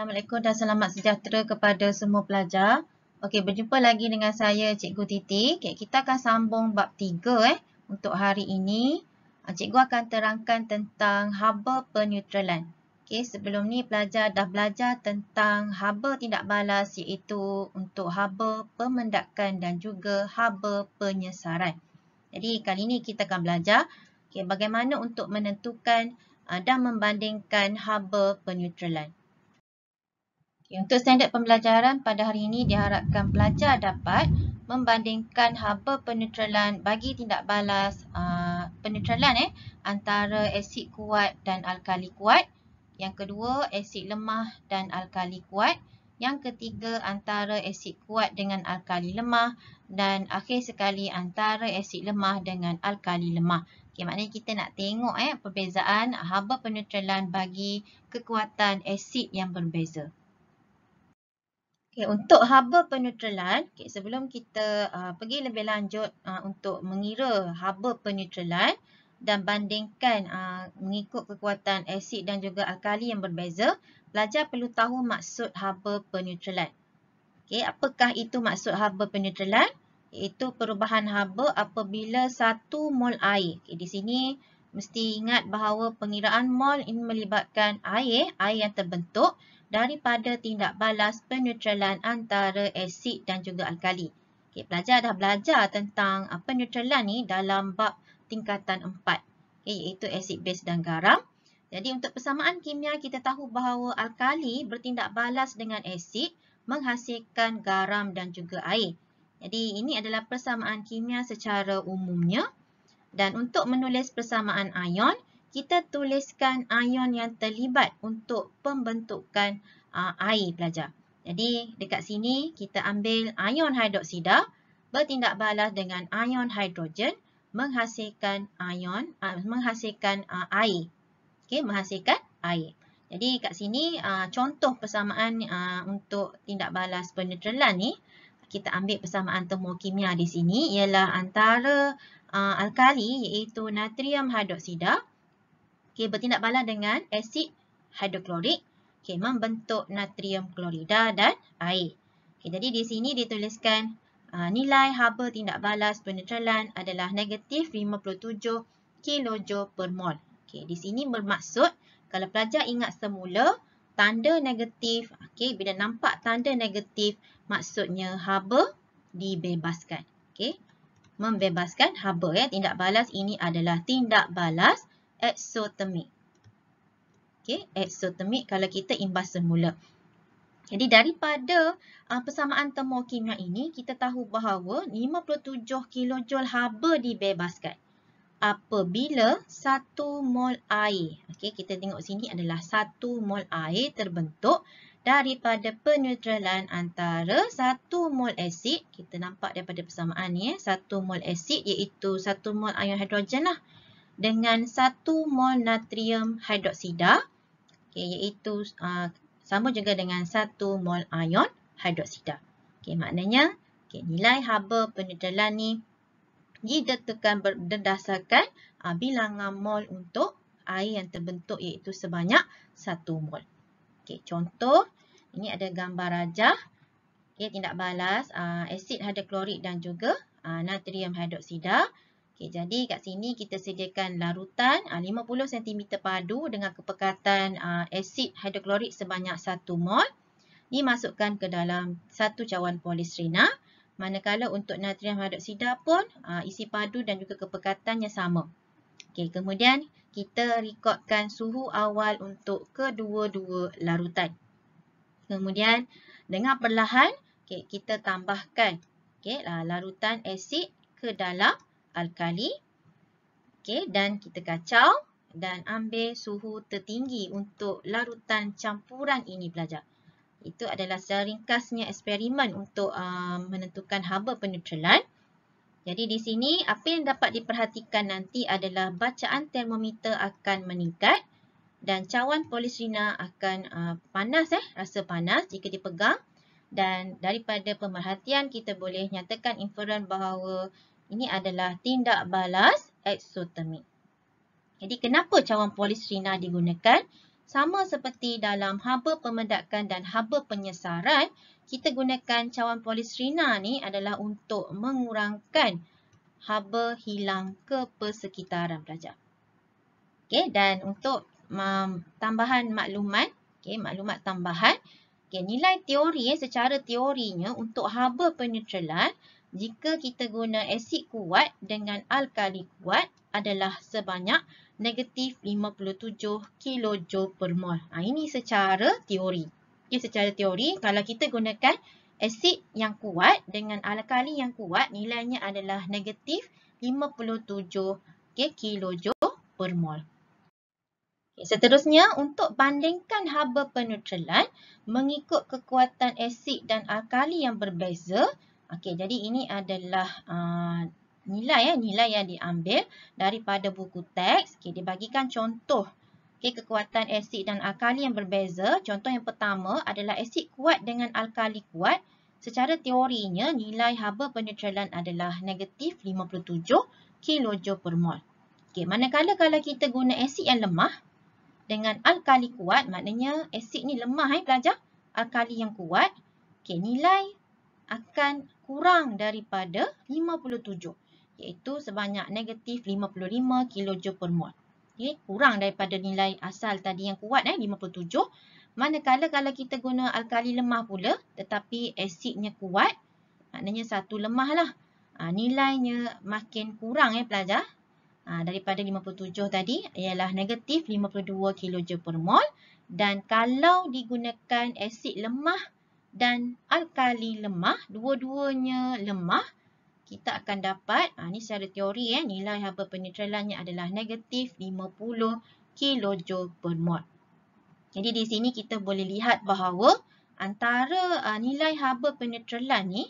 Assalamualaikum dan selamat sejahtera kepada semua pelajar. Okey, berjumpa lagi dengan saya Cikgu Titi. Okay, kita akan sambung bab 3 eh untuk hari ini. Ah, Cikgu akan terangkan tentang haba penutralan. Okey, sebelum ni pelajar dah belajar tentang haba tindak balas iaitu untuk haba pemendakan dan juga haba penyesaran. Jadi kali ini kita akan belajar okey bagaimana untuk menentukan ah, dan membandingkan haba penutralan. Okay, untuk standard pembelajaran pada hari ini diharapkan pelajar dapat membandingkan haba penetralan bagi tindak balas uh, penetralan eh, antara asid kuat dan alkali kuat. Yang kedua, asid lemah dan alkali kuat. Yang ketiga, antara asid kuat dengan alkali lemah. Dan akhir sekali, antara asid lemah dengan alkali lemah. Okay, maknanya kita nak tengok eh, perbezaan haba penetralan bagi kekuatan asid yang berbeza. Okay, untuk haba penutralan, okay, sebelum kita uh, pergi lebih lanjut uh, untuk mengira haba penutralan dan bandingkan uh, mengikut kekuatan asid dan juga alkali yang berbeza, pelajar perlu tahu maksud haba penutralan. Okay, apakah itu maksud haba penutralan? Iaitu perubahan haba apabila satu mol air. Okay, di sini mesti ingat bahawa pengiraan mol ini melibatkan air, air yang terbentuk daripada tindak balas penetralan antara asid dan juga alkali. Okay, pelajar dah belajar tentang ah, penetralan ni dalam bab tingkatan 4 okay, iaitu asid base dan garam. Jadi untuk persamaan kimia kita tahu bahawa alkali bertindak balas dengan asid menghasilkan garam dan juga air. Jadi ini adalah persamaan kimia secara umumnya dan untuk menulis persamaan ion, kita tuliskan ion yang terlibat untuk pembentukan uh, air pelajar. Jadi dekat sini kita ambil ion hidroksida bertindak balas dengan ion hidrogen menghasilkan ion uh, menghasilkan uh, air. Okey, menghasilkan air. Jadi kat sini uh, contoh persamaan uh, untuk tindak balas penetralan ni kita ambil persamaan termokimia di sini ialah antara uh, alkali iaitu natrium hidroksida uh, okay, bertindak balas dengan asid hidroklorik okay, membentuk natrium klorida dan air. Okay, jadi di sini dituliskan uh, nilai haba tindak balas penetralan adalah negatif 57 kJ per mol. Okay, di sini bermaksud kalau pelajar ingat semula tanda negatif, okay, bila nampak tanda negatif maksudnya haba dibebaskan. Okay. Membebaskan haba. Eh. Tindak balas ini adalah tindak balas exothermic. Okey, exothermic kalau kita imbas semula. Jadi daripada uh, persamaan termokimia ini, kita tahu bahawa 57 kJ haba dibebaskan apabila 1 mol air. Okey, kita tengok sini adalah 1 mol air terbentuk daripada penetralan antara 1 mol asid. Kita nampak daripada persamaan ni, eh, 1 mol asid iaitu 1 mol ion hidrogen lah dengan satu mol natrium hidroksida okay, iaitu uh, sama juga dengan satu mol ion hidroksida. Okay, maknanya okay, nilai haba penedalan ni ditetapkan berdasarkan uh, bilangan mol untuk air yang terbentuk iaitu sebanyak satu mol. Okay, contoh, ini ada gambar rajah. Okay, tindak balas uh, asid hidroklorik dan juga uh, natrium hidroksida. Okey, jadi kat sini kita sediakan larutan 50 ah, cm padu dengan kepekatan ah, asid hidroklorik sebanyak 1 mol. Ini masukkan ke dalam satu cawan polistrina. Manakala untuk natrium hidroksida pun ah, isi padu dan juga kepekatannya sama. Okey, kemudian kita rekodkan suhu awal untuk kedua-dua larutan. Kemudian dengan perlahan okay, kita tambahkan okay, larutan asid ke dalam alkali. Okey, dan kita kacau dan ambil suhu tertinggi untuk larutan campuran ini pelajar. Itu adalah secara ringkasnya eksperimen untuk uh, menentukan haba peneutralan. Jadi di sini apa yang dapat diperhatikan nanti adalah bacaan termometer akan meningkat dan cawan polisrina akan uh, panas eh, rasa panas jika dipegang dan daripada pemerhatian kita boleh nyatakan inferen bahawa ini adalah tindak balas eksotermik. Jadi kenapa cawan polistrina digunakan? Sama seperti dalam haba pemedakan dan haba penyesaran, kita gunakan cawan polistrina ni adalah untuk mengurangkan haba hilang ke persekitaran pelajar. Okey dan untuk um, tambahan maklumat, okey maklumat tambahan, okey nilai teori secara teorinya untuk haba penetralan jika kita guna asid kuat dengan alkali kuat adalah sebanyak negatif 57 kJ per mol. Ha, ini secara teori. Okay, ya, secara teori, kalau kita gunakan asid yang kuat dengan alkali yang kuat, nilainya adalah negatif 57 okay, kJ per mol. Okay, seterusnya, untuk bandingkan haba penutralan mengikut kekuatan asid dan alkali yang berbeza, Okey, jadi ini adalah uh, nilai ya, nilai yang diambil daripada buku teks. Okey, dia bagikan contoh okay, kekuatan asid dan alkali yang berbeza. Contoh yang pertama adalah asid kuat dengan alkali kuat. Secara teorinya, nilai haba penetralan adalah negatif 57 kJ per mol. Okey, manakala kalau kita guna asid yang lemah dengan alkali kuat, maknanya asid ni lemah eh pelajar, alkali yang kuat. Okey, nilai akan kurang daripada 57 iaitu sebanyak negatif 55 kJ per mol. Okay, kurang daripada nilai asal tadi yang kuat eh, 57 manakala kalau kita guna alkali lemah pula tetapi asidnya kuat maknanya satu lemah lah ha, nilainya makin kurang eh pelajar ha, daripada 57 tadi ialah negatif 52 kJ per mol dan kalau digunakan asid lemah dan alkali lemah, dua-duanya lemah, kita akan dapat, ha, ni secara teori, eh, nilai haba penetralannya adalah negatif 50 kJ per mol. Jadi di sini kita boleh lihat bahawa antara ha, nilai haba penetralan ni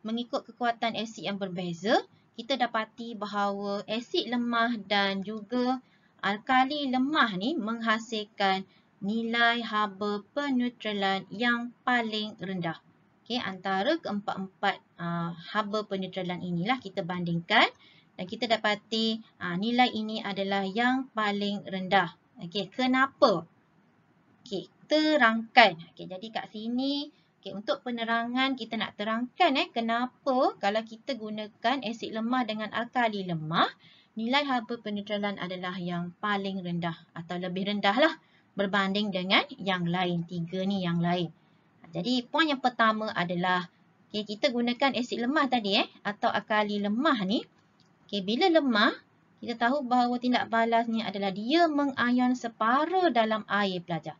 mengikut kekuatan asid yang berbeza, kita dapati bahawa asid lemah dan juga alkali lemah ni menghasilkan nilai haba penutralan yang paling rendah. Okey, antara keempat-empat uh, haba penutralan inilah kita bandingkan dan kita dapati uh, nilai ini adalah yang paling rendah. Okey, kenapa? Okey, terangkan. Okey, jadi kat sini okay, untuk penerangan kita nak terangkan eh kenapa kalau kita gunakan asid lemah dengan alkali lemah, nilai haba penutralan adalah yang paling rendah atau lebih rendah lah berbanding dengan yang lain. Tiga ni yang lain. Jadi, poin yang pertama adalah okay, kita gunakan asid lemah tadi eh, atau akali lemah ni. Okay, bila lemah, kita tahu bahawa tindak balasnya adalah dia mengayon separuh dalam air pelajar.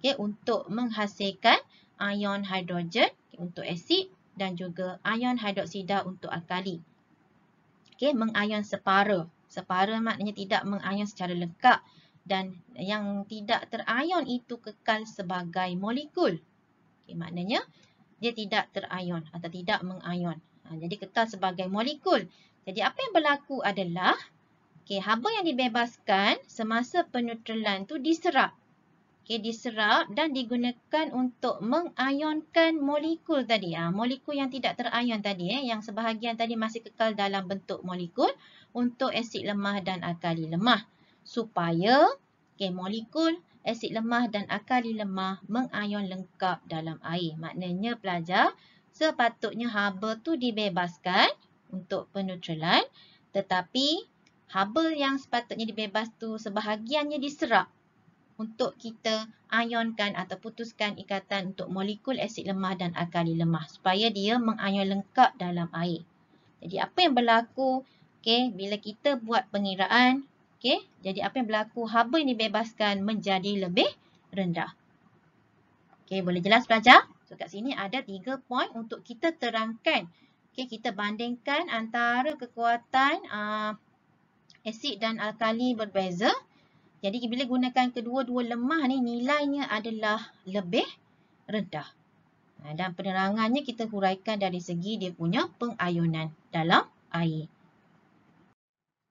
Okay, untuk menghasilkan ion hidrogen okay, untuk asid dan juga ion hidroksida untuk alkali. Okay, mengayon separuh. Separuh maknanya tidak mengayon secara lengkap dan yang tidak terion itu kekal sebagai molekul. Okay, maknanya dia tidak terion atau tidak mengion. Ha, jadi kekal sebagai molekul. Jadi apa yang berlaku adalah okay, haba yang dibebaskan semasa penutralan tu diserap. Okay, diserap dan digunakan untuk mengionkan molekul tadi. Ha, molekul yang tidak terion tadi, eh, yang sebahagian tadi masih kekal dalam bentuk molekul untuk asid lemah dan alkali lemah supaya okay, molekul asid lemah dan akali lemah mengayon lengkap dalam air. Maknanya pelajar sepatutnya haba tu dibebaskan untuk penutralan tetapi haba yang sepatutnya dibebas tu sebahagiannya diserap untuk kita ayonkan atau putuskan ikatan untuk molekul asid lemah dan akali lemah supaya dia mengayon lengkap dalam air. Jadi apa yang berlaku okay, bila kita buat pengiraan Okey, jadi apa yang berlaku? Haba ini bebaskan menjadi lebih rendah. Okey, boleh jelas pelajar? So kat sini ada tiga point untuk kita terangkan. Okey, kita bandingkan antara kekuatan uh, asid dan alkali berbeza. Jadi bila gunakan kedua-dua lemah ni nilainya adalah lebih rendah. Ah, dan penerangannya kita huraikan dari segi dia punya pengayunan dalam air.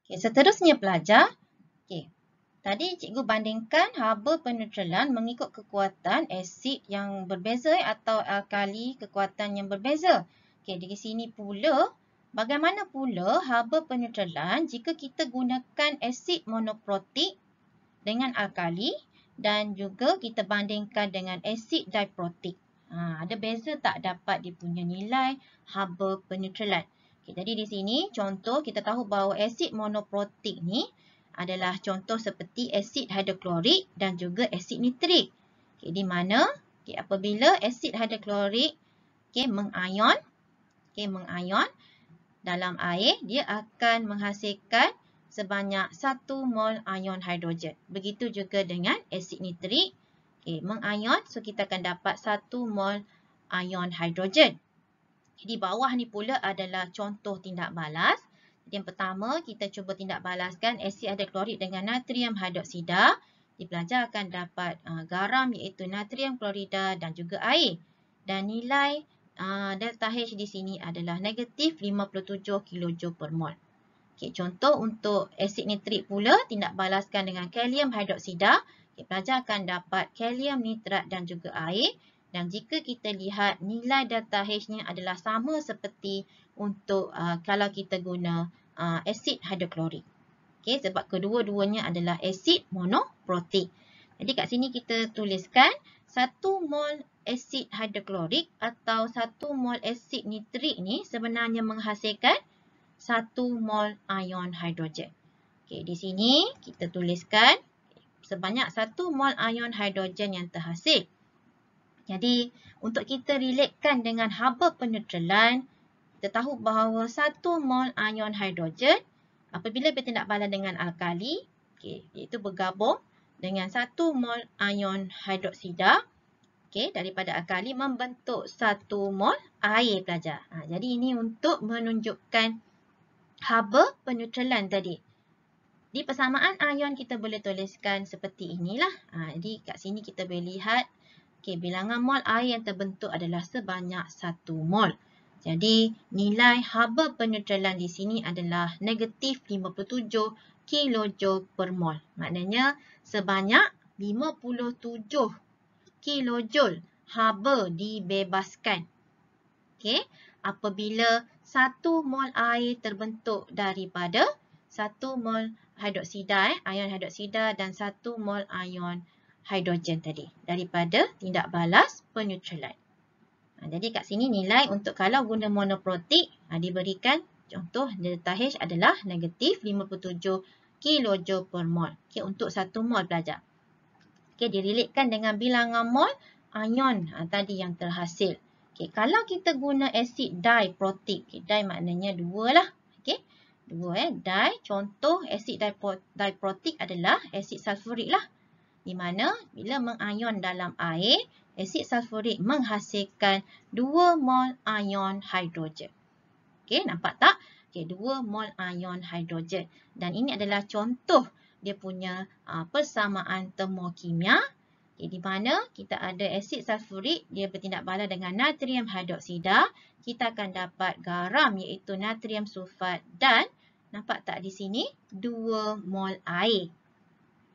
Okey, seterusnya pelajar. Okey. Tadi cikgu bandingkan haba penetralan mengikut kekuatan asid yang berbeza atau alkali kekuatan yang berbeza. Okey, dari sini pula bagaimana pula haba penetralan jika kita gunakan asid monoprotik dengan alkali dan juga kita bandingkan dengan asid diprotik. Ha, ada beza tak dapat dia punya nilai haba penetralan? Okay, jadi di sini contoh kita tahu bahawa asid monoprotik ni adalah contoh seperti asid hidroklorik dan juga asid nitrik. Okay, di mana okay, apabila asid hidroklorik okay, mengayon, okay, mengayon dalam air, dia akan menghasilkan sebanyak 1 mol ion hidrogen. Begitu juga dengan asid nitrik okay, mengayon, so kita akan dapat 1 mol ion hidrogen. Di bawah ni pula adalah contoh tindak balas. Jadi yang pertama, kita cuba tindak balaskan asid ada klorid dengan natrium hidroksida. Di pelajar akan dapat uh, garam iaitu natrium klorida dan juga air. Dan nilai uh, delta H di sini adalah negatif 57 kJ per mol. Okay, contoh untuk asid nitrit pula, tindak balaskan dengan kalium hidroksida. Di pelajar akan dapat kalium nitrat dan juga air. Dan jika kita lihat nilai delta H-nya adalah sama seperti untuk uh, kalau kita guna uh, asid hidroklorik. Okay, sebab kedua-duanya adalah asid monoprotik. Jadi kat sini kita tuliskan 1 mol asid hidroklorik atau 1 mol asid nitrik ni sebenarnya menghasilkan 1 mol ion hidrogen. Okay, di sini kita tuliskan sebanyak 1 mol ion hidrogen yang terhasil. Jadi, untuk kita relatekan dengan haba penutralan, kita tahu bahawa satu mol anion hidrogen apabila bertindak balas dengan alkali, okay, iaitu bergabung dengan satu mol anion hidroksida okay, daripada alkali membentuk satu mol air pelajar. Ha, jadi, ini untuk menunjukkan haba penutralan tadi. Di persamaan ion kita boleh tuliskan seperti inilah. Ha, jadi, kat sini kita boleh lihat Okey, bilangan mol air yang terbentuk adalah sebanyak 1 mol. Jadi, nilai haba penutralan di sini adalah negatif 57 kJ per mol. Maknanya, sebanyak 57 kJ haba dibebaskan. Okey, apabila 1 mol air terbentuk daripada 1 mol hidroksida, eh, ion hidroksida dan 1 mol ion hidrogen tadi daripada tindak balas penutralan. Ha, jadi kat sini nilai untuk kalau guna monoprotik ha, diberikan contoh delta H adalah negatif 57 kJ per mol. Okay, untuk satu mol pelajar. Okay, dirilikkan dengan bilangan mol ion ha, ha, tadi yang terhasil. Okay, kalau kita guna asid diprotik, okay, di maknanya dua lah. Okay, dua eh, di contoh asid diprotik adalah asid sulfurik lah. Di mana bila mengayon dalam air, asid sulfurik menghasilkan 2 mol ion hidrogen. Okey, nampak tak? Okey, 2 mol ion hidrogen. Dan ini adalah contoh dia punya persamaan termokimia. Okay, di mana kita ada asid sulfurik, dia bertindak balas dengan natrium hidroksida. Kita akan dapat garam iaitu natrium sulfat dan nampak tak di sini? 2 mol air.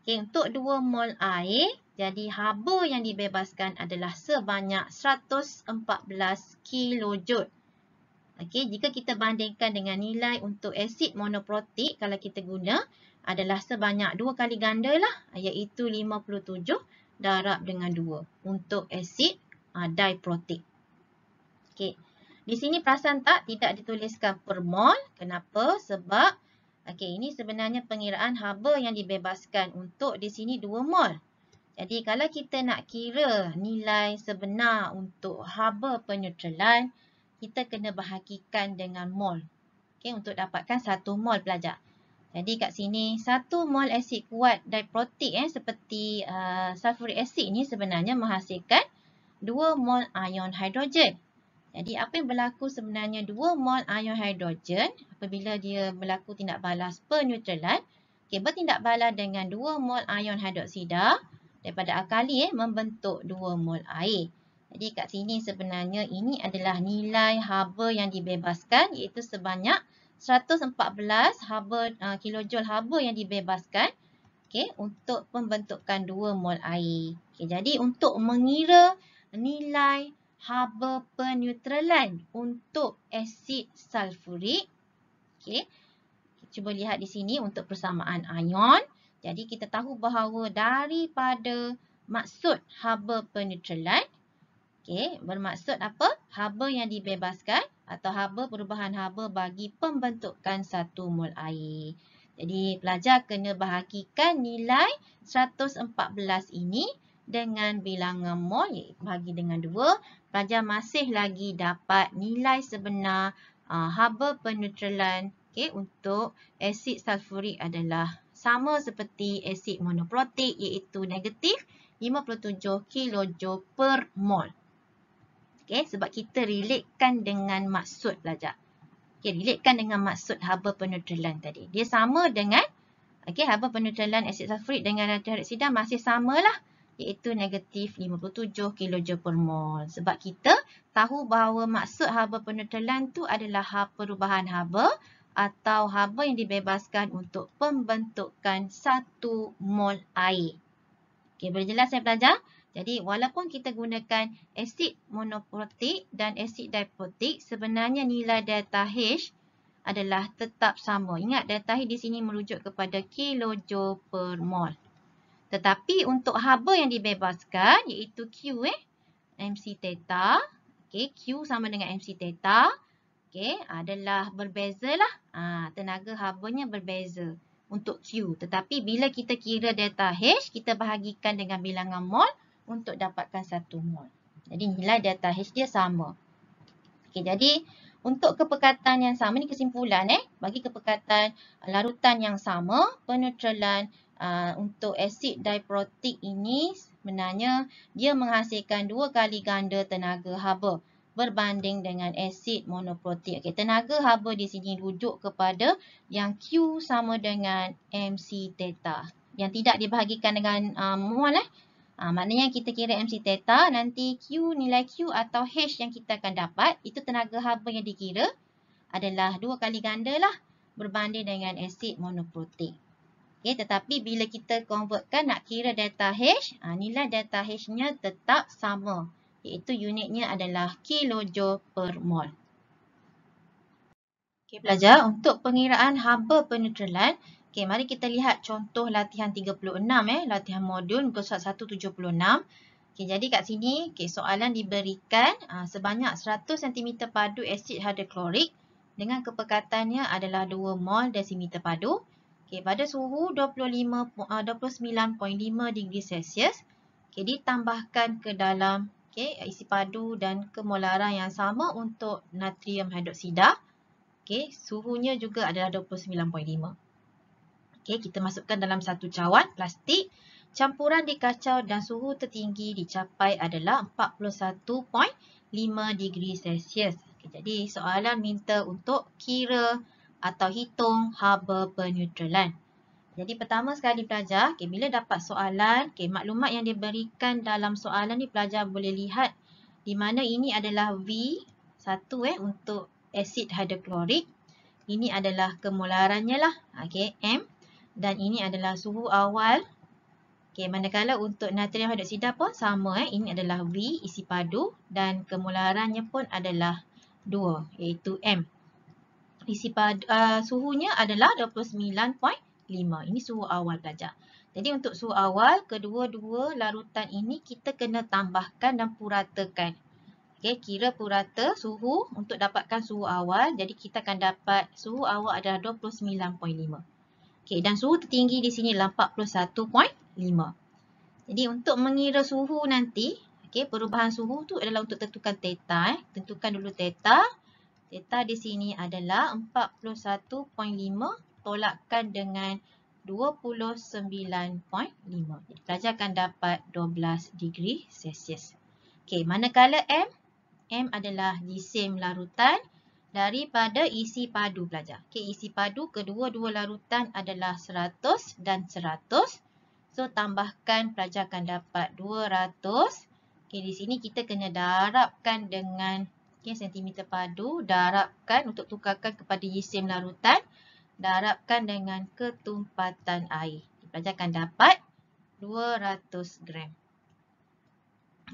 Okey, untuk 2 mol air, jadi haba yang dibebaskan adalah sebanyak 114 kilojoule. Okey, jika kita bandingkan dengan nilai untuk asid monoprotik kalau kita guna adalah sebanyak 2 kali ganda lah, iaitu 57 darab dengan 2 untuk asid uh, diprotik. Okey. Di sini perasan tak tidak dituliskan per mol? Kenapa? Sebab Okey, ini sebenarnya pengiraan haba yang dibebaskan untuk di sini 2 mol. Jadi, kalau kita nak kira nilai sebenar untuk haba penutralan, kita kena bahagikan dengan mol. Okey, untuk dapatkan 1 mol pelajar. Jadi, kat sini 1 mol asid kuat diprotik eh, seperti uh, sulfuric acid ni sebenarnya menghasilkan 2 mol ion hidrogen. Jadi apa yang berlaku sebenarnya dua mol ion hidrogen apabila dia berlaku tindak balas perneutralan. Okay, bertindak balas dengan dua mol ion hidroksida daripada alkali eh, membentuk dua mol air. Jadi kat sini sebenarnya ini adalah nilai haba yang dibebaskan iaitu sebanyak 114 haba, eh, kilojoule haba yang dibebaskan okay, untuk pembentukan 2 mol air. Okay, jadi untuk mengira nilai haba penutralan untuk asid sulfurik. Okey. Cuba lihat di sini untuk persamaan ion. Jadi kita tahu bahawa daripada maksud haba penutralan okey bermaksud apa? Haba yang dibebaskan atau haba perubahan haba bagi pembentukan satu mol air. Jadi pelajar kena bahagikan nilai 114 ini dengan bilangan mol ya, bagi dengan 2, pelajar masih lagi dapat nilai sebenar uh, haba penutralan okay, untuk asid sulfurik adalah sama seperti asid monoprotik iaitu negatif 57 kJ per mol. Okay, sebab kita relatekan dengan maksud pelajar. Okay, relatekan dengan maksud haba penutralan tadi. Dia sama dengan okay, haba penutralan asid sulfurik dengan natriuretsida masih samalah iaitu negatif 57 kJ per mol. Sebab kita tahu bahawa maksud haba penetralan tu adalah haba perubahan haba atau haba yang dibebaskan untuk pembentukan 1 mol air. Okey, boleh jelas saya pelajar? Jadi, walaupun kita gunakan asid monoprotik dan asid diprotik, sebenarnya nilai delta H adalah tetap sama. Ingat, delta H di sini merujuk kepada kilojoule per mol. Tetapi untuk haba yang dibebaskan iaitu Q eh. MC theta. Okay, Q sama dengan MC theta. Okay, adalah berbezalah. Ha, tenaga habanya berbeza untuk Q. Tetapi bila kita kira delta H, kita bahagikan dengan bilangan mol untuk dapatkan satu mol. Jadi nilai delta H dia sama. Okay, jadi untuk kepekatan yang sama, ni kesimpulan eh. Bagi kepekatan larutan yang sama, penetralan Ah, untuk asid diprotik ini sebenarnya dia menghasilkan dua kali ganda tenaga haba berbanding dengan asid monoprotik. Okay, tenaga haba di sini rujuk kepada yang Q sama dengan MC theta yang tidak dibahagikan dengan uh, ah, mol eh. Ha, maknanya kita kira MC theta nanti Q nilai Q atau H yang kita akan dapat itu tenaga haba yang dikira adalah dua kali ganda lah berbanding dengan asid monoprotik. Okay, tetapi bila kita convertkan nak kira data H, ha, ah, nilai delta H-nya tetap sama. Iaitu unitnya adalah kilojoule per mol. Okay, pelajar, untuk pengiraan haba penutralan, okay, mari kita lihat contoh latihan 36, eh, latihan modul muka surat 176. Okay, jadi kat sini, okay, soalan diberikan ha, sebanyak 100 cm padu asid hidroklorik dengan kepekatannya adalah 2 mol desimeter padu. Okey, pada suhu 25 29.5 ah, degree Celsius, okey ditambahkan ke dalam okey isi padu dan kemolaran yang sama untuk natrium hidroksida. Okey, suhunya juga adalah 29.5. Okey, kita masukkan dalam satu cawan plastik. Campuran dikacau dan suhu tertinggi dicapai adalah 41.5 degree Celsius. Okay, jadi soalan minta untuk kira atau hitung haba penyutralan. Jadi pertama sekali pelajar, okay, bila dapat soalan, okay, maklumat yang diberikan dalam soalan ni pelajar boleh lihat di mana ini adalah V1 eh, untuk asid hidroklorik. Ini adalah kemularannya lah, okay, M. Dan ini adalah suhu awal. Okay, manakala untuk natrium hidroksida pun sama. Eh. Ini adalah V, isi padu. Dan kemularannya pun adalah 2, iaitu M isi pada uh, suhunya adalah 29.5. Ini suhu awal belajar. Jadi untuk suhu awal, kedua-dua larutan ini kita kena tambahkan dan puratakan. Okay, kira purata suhu untuk dapatkan suhu awal. Jadi kita akan dapat suhu awal adalah 29.5. Okay, dan suhu tertinggi di sini adalah 41.5. Jadi untuk mengira suhu nanti, okay, perubahan suhu tu adalah untuk tentukan teta. Eh. Tentukan dulu teta. Teta. Theta di sini adalah 41.5 tolakkan dengan 29.5. Jadi akan dapat 12 degree Celsius. Okey, manakala M? M adalah jisim larutan daripada isi padu pelajar. Okey, isi padu kedua-dua larutan adalah 100 dan 100. So, tambahkan pelajar akan dapat 200. Okey, di sini kita kena darabkan dengan Okey, sentimeter padu. Darabkan untuk tukarkan kepada jisim larutan. Darabkan dengan ketumpatan air. Pelajar akan dapat 200 gram.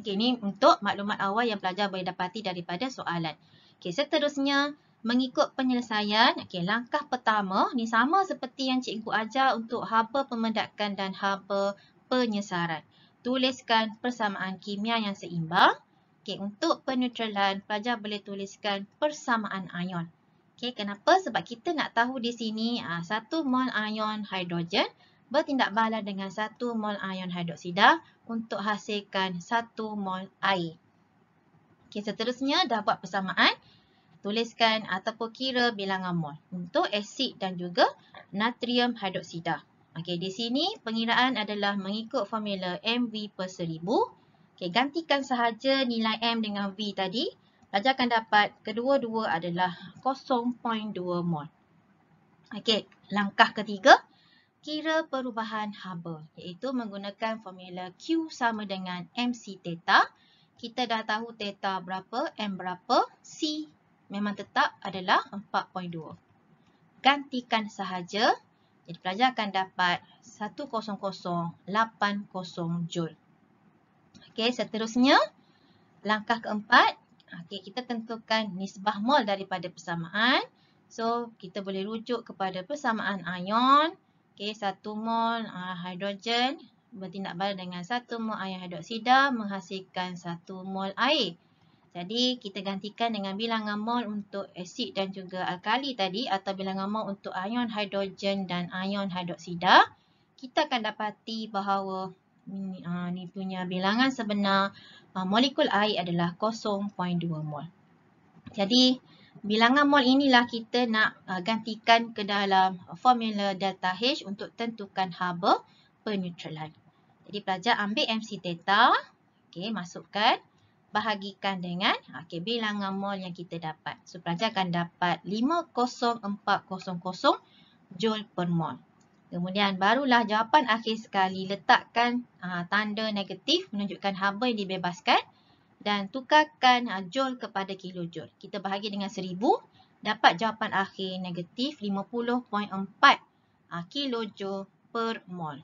Okey, ini untuk maklumat awal yang pelajar boleh dapati daripada soalan. Okey, seterusnya, mengikut penyelesaian. Okey, langkah pertama ni sama seperti yang cikgu ajar untuk haba pemendakan dan haba penyesaran. Tuliskan persamaan kimia yang seimbang. Okay untuk penutralan, pelajar boleh tuliskan persamaan ion. Okay, kenapa? Sebab kita nak tahu di sini ah, satu mol ion hidrogen bertindak balas dengan satu mol ion hidroksida untuk hasilkan satu mol air. Okay, seterusnya dah buat persamaan. Tuliskan ataupun kira bilangan mol untuk asid dan juga natrium hidroksida. Okay, di sini pengiraan adalah mengikut formula MV per seribu. Okey, gantikan sahaja nilai M dengan V tadi. Pelajar akan dapat kedua-dua adalah 0.2 mol. Okey, langkah ketiga. Kira perubahan haba iaitu menggunakan formula Q sama dengan MC theta. Kita dah tahu theta berapa, M berapa, C memang tetap adalah 4.2. Gantikan sahaja. Jadi pelajar akan dapat 10080 joule. Okey, seterusnya langkah keempat, okey kita tentukan nisbah mol daripada persamaan. So, kita boleh rujuk kepada persamaan ion. Okey, satu mol uh, hidrogen bertindak balas dengan satu mol ion hidroksida menghasilkan satu mol air. Jadi, kita gantikan dengan bilangan mol untuk asid dan juga alkali tadi atau bilangan mol untuk ion hidrogen dan ion hidroksida. Kita akan dapati bahawa ni, uh, ah, ni punya bilangan sebenar uh, molekul air adalah 0.2 mol. Jadi bilangan mol inilah kita nak uh, gantikan ke dalam formula delta H untuk tentukan haba penutralan. Jadi pelajar ambil MC theta, okay, masukkan, bahagikan dengan okay, bilangan mol yang kita dapat. So pelajar akan dapat 50400 joule per mol. Kemudian barulah jawapan akhir sekali letakkan uh, tanda negatif menunjukkan haba yang dibebaskan dan tukarkan uh, ah, joule kepada kilojoule. Kita bahagi dengan 1000 dapat jawapan akhir negatif 50.4 uh, kilojoule per mol.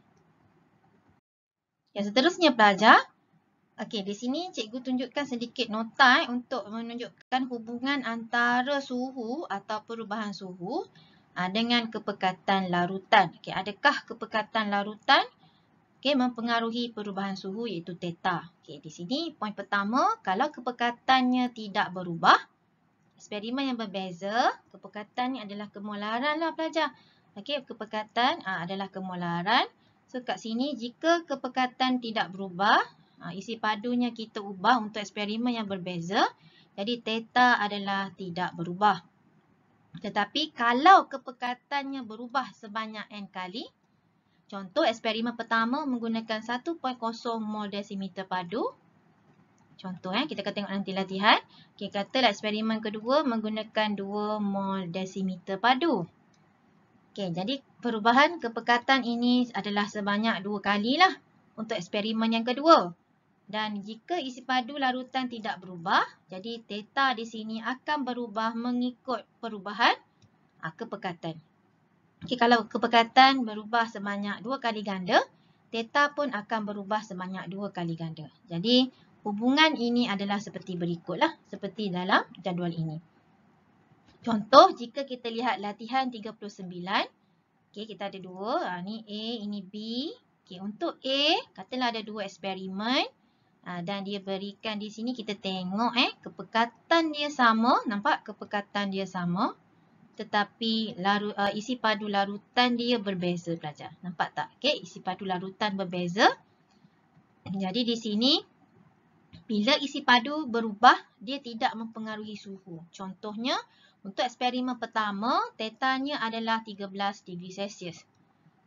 Yang seterusnya pelajar. Okay, di sini cikgu tunjukkan sedikit nota eh, untuk menunjukkan hubungan antara suhu atau perubahan suhu Ah, dengan kepekatan larutan. Okey, adakah kepekatan larutan okey mempengaruhi perubahan suhu iaitu theta? Okey, di sini poin pertama, kalau kepekatannya tidak berubah, eksperimen yang berbeza, kepekatan ni adalah kemolaran lah pelajar. Okey, kepekatan aa, ah, adalah kemolaran. So kat sini jika kepekatan tidak berubah, aa, ah, isi padunya kita ubah untuk eksperimen yang berbeza, jadi theta adalah tidak berubah. Tetapi kalau kepekatannya berubah sebanyak n kali, contoh eksperimen pertama menggunakan 1.0 mol desimeter padu. Contoh, eh, kita akan tengok nanti latihan. Okay, katalah eksperimen kedua menggunakan 2 mol desimeter padu. Okay, jadi perubahan kepekatan ini adalah sebanyak 2 kali lah untuk eksperimen yang kedua. Dan jika isi padu larutan tidak berubah, jadi teta di sini akan berubah mengikut perubahan ha, kepekatan. Okay, kalau kepekatan berubah sebanyak dua kali ganda, teta pun akan berubah sebanyak dua kali ganda. Jadi hubungan ini adalah seperti berikutlah, seperti dalam jadual ini. Contoh, jika kita lihat latihan 39, okay, kita ada dua, ha, ni A, ini B. Okay, untuk A, katalah ada dua eksperimen. Ah, dan dia berikan di sini kita tengok eh kepekatan dia sama nampak kepekatan dia sama tetapi larut uh, ah, isi padu larutan dia berbeza pelajar nampak tak okey isi padu larutan berbeza jadi di sini bila isi padu berubah dia tidak mempengaruhi suhu contohnya untuk eksperimen pertama tetanya adalah 13 darjah celsius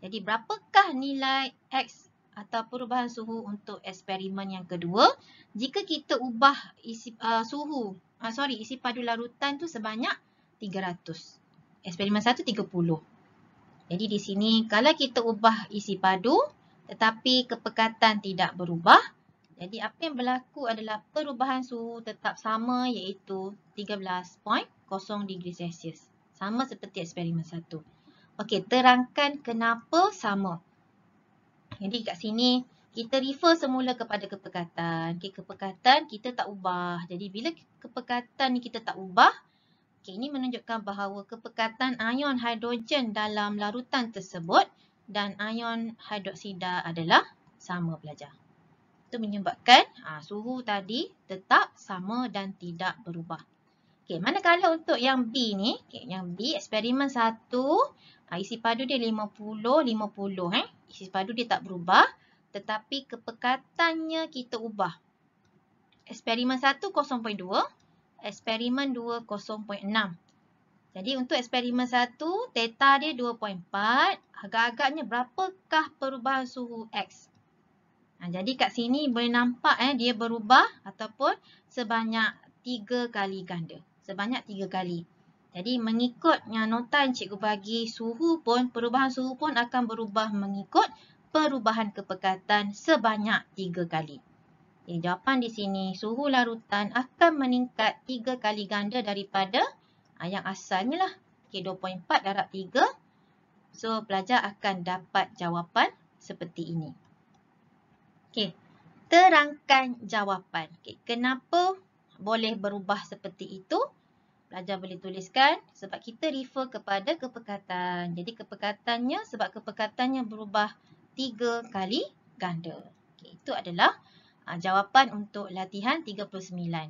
jadi berapakah nilai x atau perubahan suhu untuk eksperimen yang kedua. Jika kita ubah isi uh, suhu, uh, sorry, isi padu larutan tu sebanyak 300. Eksperimen satu 30. Jadi di sini kalau kita ubah isi padu tetapi kepekatan tidak berubah, jadi apa yang berlaku adalah perubahan suhu tetap sama iaitu 13.0 degree Celsius. Sama seperti eksperimen satu. Okey, terangkan kenapa sama jadi kat sini kita refer semula kepada kepekatan. Okay, kepekatan kita tak ubah. Jadi bila kepekatan ni kita tak ubah, okay, ini menunjukkan bahawa kepekatan ion hidrogen dalam larutan tersebut dan ion hidroksida adalah sama pelajar. Itu menyebabkan ha, suhu tadi tetap sama dan tidak berubah. Okay, manakala untuk yang B ni, okay, yang B eksperimen satu. Ha, isi padu dia 50-50. Eh? Isi padu dia tak berubah. Tetapi kepekatannya kita ubah. Eksperimen 1, 0.2. Eksperimen 2, 0.6. Jadi untuk eksperimen 1, teta dia 2.4. Agak-agaknya berapakah perubahan suhu X? Ha, jadi kat sini boleh nampak eh, dia berubah ataupun sebanyak 3 kali ganda. Sebanyak 3 kali jadi mengikut yang nota yang cikgu bagi suhu pun, perubahan suhu pun akan berubah mengikut perubahan kepekatan sebanyak tiga kali. Okay, jawapan di sini, suhu larutan akan meningkat tiga kali ganda daripada ah, yang asalnya lah. Okay, 2.4 darab 3. So, pelajar akan dapat jawapan seperti ini. Okay, terangkan jawapan. Okay, kenapa boleh berubah seperti itu? Pelajar boleh tuliskan sebab kita refer kepada kepekatan. Jadi kepekatannya sebab kepekatannya berubah tiga kali ganda. Okay, itu adalah uh, jawapan untuk latihan 39.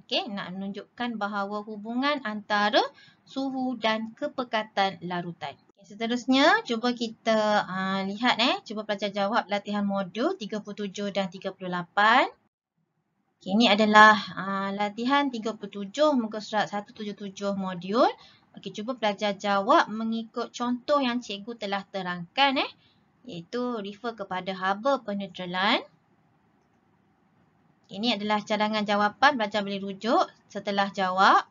Okay, nak menunjukkan bahawa hubungan antara suhu dan kepekatan larutan. Okay, seterusnya, cuba kita uh, lihat. eh, Cuba pelajar jawab latihan modul 37 dan 38. Okay, ini adalah uh, latihan 37 muka surat 177 modul. Okey, cuba pelajar jawab mengikut contoh yang cikgu telah terangkan eh. Iaitu refer kepada haba peneteralan. Okay, ini adalah cadangan jawapan pelajar boleh rujuk setelah jawab.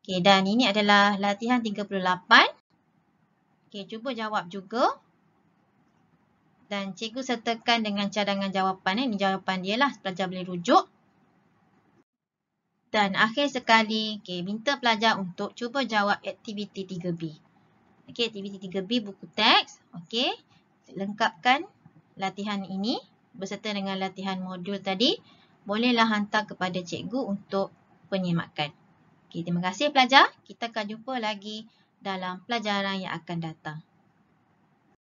Okey, dan ini adalah latihan 38. Okey, cuba jawab juga. Dan cikgu sertakan dengan cadangan jawapan. Eh. Ini jawapan dia lah, pelajar boleh rujuk. Dan akhir sekali, okay, minta pelajar untuk cuba jawab aktiviti 3B. Okay, aktiviti 3B buku teks. okay, lengkapkan latihan ini berserta dengan latihan modul tadi. Bolehlah hantar kepada cikgu untuk penyemakan. Okay, terima kasih pelajar. Kita akan jumpa lagi dalam pelajaran yang akan datang.